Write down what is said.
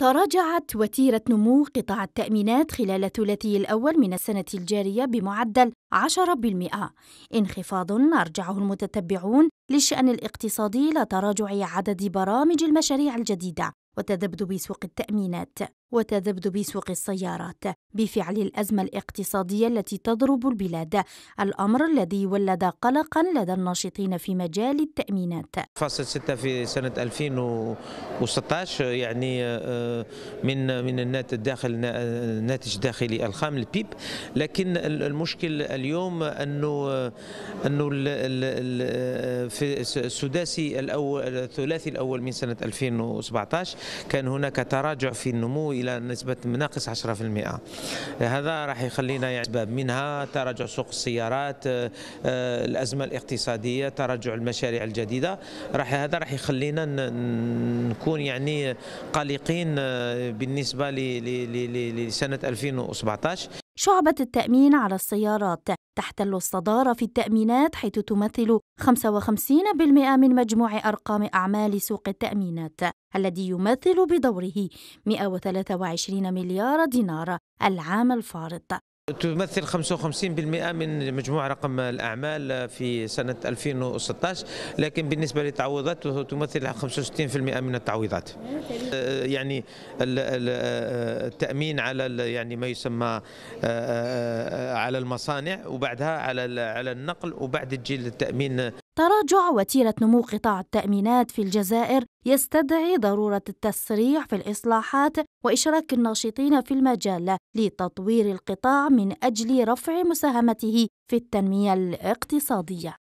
تراجعت وتيرة نمو قطاع التأمينات خلال الثلاثي الأول من السنة الجارية بمعدل 10% انخفاض أرجعه المتتبعون للشأن الاقتصادي لتراجع عدد برامج المشاريع الجديدة وتذبذب سوق التأمينات وتذبذب سوق السيارات بفعل الازمه الاقتصاديه التي تضرب البلاد الامر الذي ولد قلقا لدى الناشطين في مجال التامينات فاصل ستة في سنه 2016 يعني آه، من من الداخل الناتج الداخلي الخام البيب لكن المشكل اليوم انه آه، انه آه، في السداسي الاول الثلاثي الاول من سنه 2017 كان هناك تراجع في النمو الى نسبه ناقص 10% هذا راح يخلينا يعني اسباب منها تراجع سوق السيارات آه، آه، الازمه الاقتصاديه تراجع المشاريع الجديده راح هذا راح يخلينا نكون يعني قلقين آه، بالنسبه لسنه 2017 شعبة التأمين على السيارات تحتل الصدارة في التأمينات حيث تمثل 55% من مجموع أرقام أعمال سوق التأمينات الذي يمثل بدوره 123 مليار دينار العام الفارط تمثل 55% من مجموع رقم الأعمال في سنة 2016 لكن بالنسبة للتعويضات تمثل 65% من التعويضات آه، يعني آه، التأمين على يعني ما يسمى آه، على المصانع وبعدها على على النقل وبعد الجيل التأمين تراجع وتيرة نمو قطاع التأمينات في الجزائر يستدعي ضرورة التسريع في الإصلاحات وإشراك الناشطين في المجال لتطوير القطاع من أجل رفع مساهمته في التنمية الاقتصادية